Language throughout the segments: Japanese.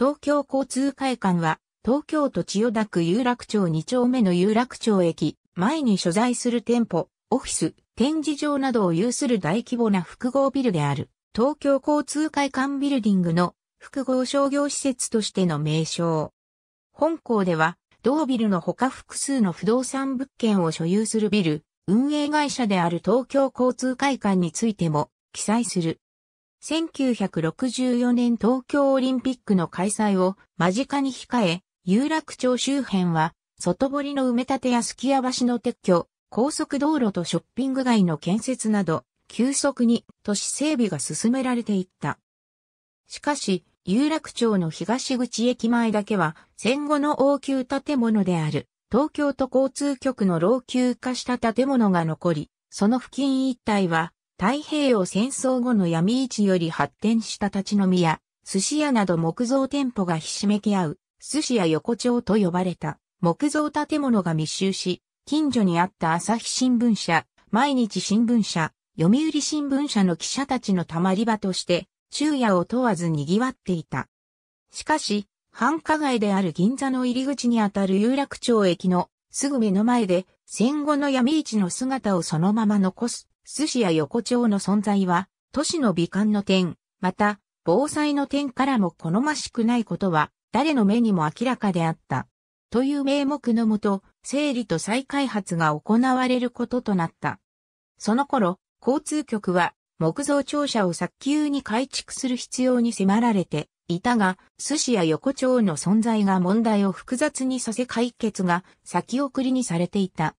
東京交通会館は、東京都千代田区有楽町2丁目の有楽町駅、前に所在する店舗、オフィス、展示場などを有する大規模な複合ビルである、東京交通会館ビルディングの複合商業施設としての名称。本校では、同ビルの他複数の不動産物件を所有するビル、運営会社である東京交通会館についても記載する。1964年東京オリンピックの開催を間近に控え、有楽町周辺は、外堀の埋め立てやすき屋橋の撤去、高速道路とショッピング街の建設など、急速に都市整備が進められていった。しかし、有楽町の東口駅前だけは、戦後の応急建物である、東京都交通局の老朽化した建物が残り、その付近一帯は、太平洋戦争後の闇市より発展した立ち飲みや、寿司屋など木造店舗がひしめき合う、寿司屋横丁と呼ばれた木造建物が密集し、近所にあった朝日新聞社、毎日新聞社、読売新聞社の記者たちのたまり場として、昼夜を問わず賑わっていた。しかし、繁華街である銀座の入り口にあたる有楽町駅のすぐ目の前で戦後の闇市の姿をそのまま残す寿司や横丁の存在は、都市の美観の点、また、防災の点からも好ましくないことは、誰の目にも明らかであった。という名目のもと、整理と再開発が行われることとなった。その頃、交通局は木造庁舎を早急に改築する必要に迫られていたが、寿司や横丁の存在が問題を複雑にさせ解決が先送りにされていた。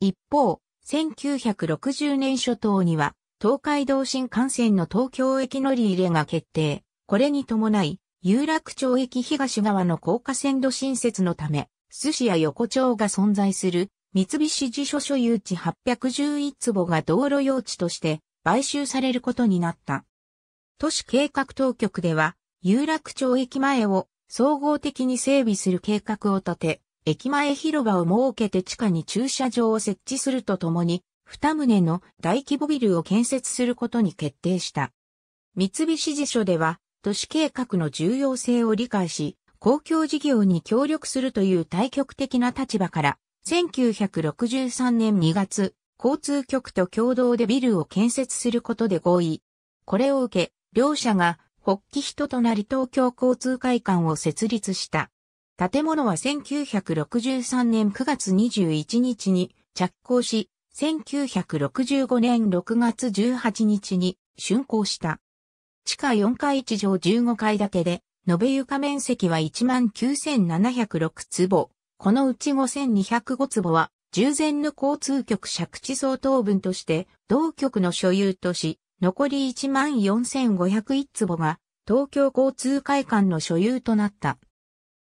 一方、1960年初頭には、東海道新幹線の東京駅乗り入れが決定。これに伴い、有楽町駅東側の高架線路新設のため、寿司や横丁が存在する三菱地所所有地811坪が道路用地として買収されることになった。都市計画当局では、有楽町駅前を総合的に整備する計画を立て、駅前広場を設けて地下に駐車場を設置するとともに、二棟の大規模ビルを建設することに決定した。三菱地所では、都市計画の重要性を理解し、公共事業に協力するという対極的な立場から、1963年2月、交通局と共同でビルを建設することで合意。これを受け、両社が、北起人となり東京交通会館を設立した。建物は1963年9月21日に着工し、1965年6月18日に竣工した。地下4階地上15階建てで、延べ床面積は19,706坪。このうち5,205坪は、従前の交通局借地相当分として、同局の所有とし、残り14,501坪が、東京交通会館の所有となった。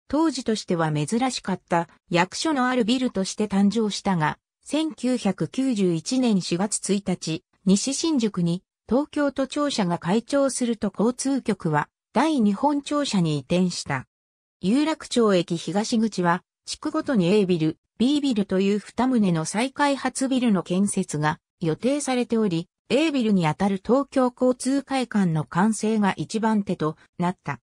当時としては珍しかった役所のあるビルとして誕生したが、1991年4月1日、西新宿に東京都庁舎が開庁すると交通局は第日本庁舎に移転した。有楽町駅東口は地区ごとに A ビル、B ビルという2棟の再開発ビルの建設が予定されており、A ビルにあたる東京交通会館の完成が一番手となった。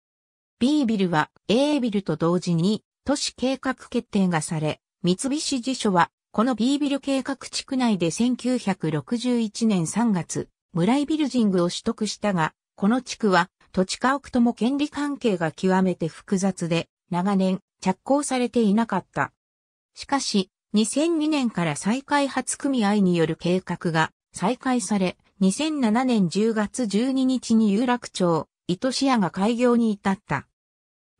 B ビルは A ビルと同時に都市計画決定がされ、三菱地所はこの B ビル計画地区内で1961年3月、村井ビルジングを取得したが、この地区は土地家屋とも権利関係が極めて複雑で、長年着工されていなかった。しかし、2002年から再開発組合による計画が再開され、2007年10月12日に有楽町糸市屋が開業に至った。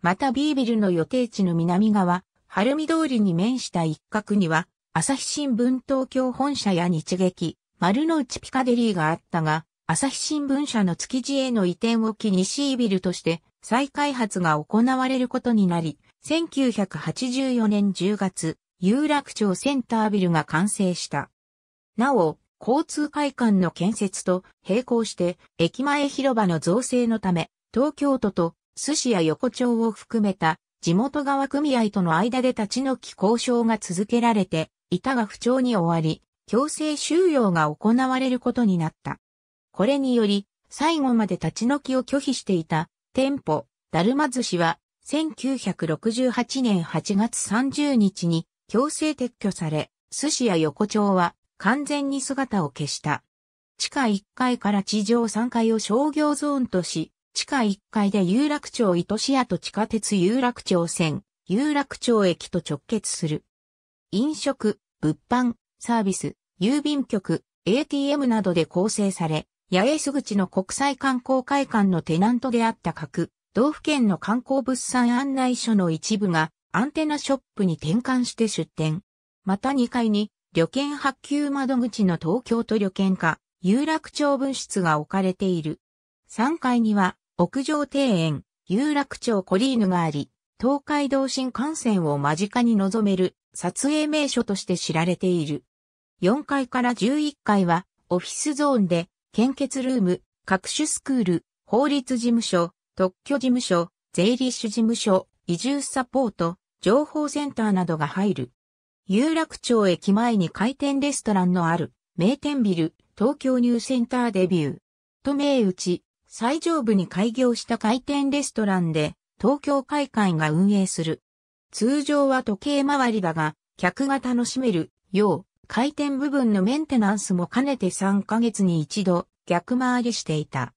またビービルの予定地の南側、晴海通りに面した一角には、朝日新聞東京本社や日劇、丸の内ピカデリーがあったが、朝日新聞社の築地への移転を機にシービルとして再開発が行われることになり、1984年10月、有楽町センタービルが完成した。なお、交通会館の建設と並行して駅前広場の造成のため東京都と寿司や横丁を含めた地元側組合との間で立ち退き交渉が続けられていたが不調に終わり強制収容が行われることになった。これにより最後まで立ち退きを拒否していた店舗だるま寿司は1968年8月30日に強制撤去され、寿司や横丁は完全に姿を消した。地下1階から地上3階を商業ゾーンとし、地下1階で有楽町糸市屋と地下鉄有楽町線、有楽町駅と直結する。飲食、物販、サービス、郵便局、ATM などで構成され、八重洲口の国際観光会館のテナントであった各、道府県の観光物産案内所の一部がアンテナショップに転換して出店。また2階に旅券発給窓口の東京都旅券課、有楽町分室が置かれている。3階には、屋上庭園、有楽町コリーヌがあり、東海道新幹線を間近に望める撮影名所として知られている。4階から11階はオフィスゾーンで、献血ルーム、各種スクール、法律事務所、特許事務所、税理士事務所、移住サポート、情報センターなどが入る。有楽町駅前に回転レストランのある名店ビル、東京ニューセンターデビュー。と名打ち、最上部に開業した回転レストランで、東京会館が運営する。通常は時計回りだが、客が楽しめるよう、回転部分のメンテナンスも兼ねて3ヶ月に一度逆回りしていた。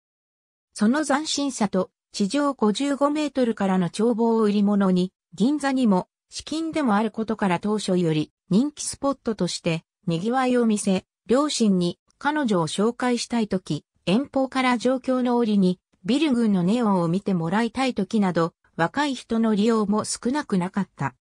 その斬新さと地上55メートルからの眺望を売り物に、銀座にも資金でもあることから当初より人気スポットとして賑わいを見せ、両親に彼女を紹介したいとき、遠方から状況の折にビル群のネオンを見てもらいたいときなど、若い人の利用も少なくなかった。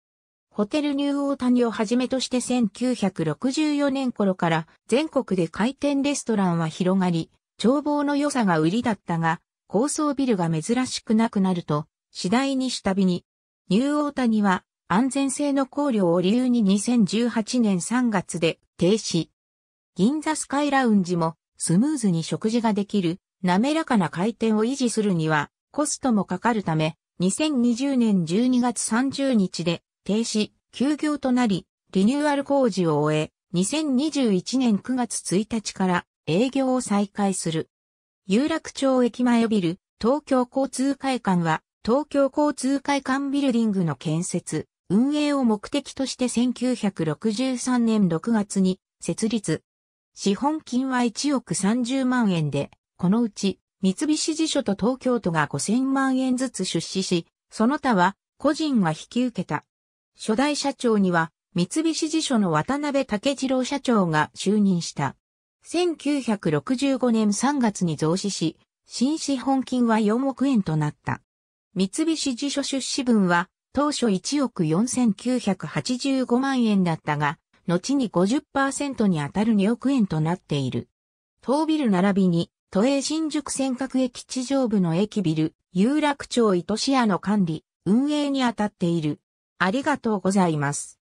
ホテルニューオータニをはじめとして1964年頃から全国で回転レストランは広がり、眺望の良さが売りだったが、高層ビルが珍しくなくなると、次第に下火に。ニューオータニは安全性の考慮を理由に2018年3月で停止。銀座スカイラウンジもスムーズに食事ができる滑らかな回転を維持するにはコストもかかるため2020年12月30日で停止、休業となりリニューアル工事を終え2021年9月1日から営業を再開する。有楽町駅前ビル東京交通会館は東京交通会館ビルディングの建設、運営を目的として1963年6月に設立。資本金は1億30万円で、このうち三菱地所と東京都が5000万円ずつ出資し、その他は個人が引き受けた。初代社長には三菱地所の渡辺武次郎社長が就任した。1965年3月に増資し、新資本金は4億円となった。三菱地所出資分は当初1億4985万円だったが、後に50%に当たる2億円となっている。当ビル並びに、都営新宿尖閣駅地上部の駅ビル、有楽町糸市屋の管理、運営に当たっている。ありがとうございます。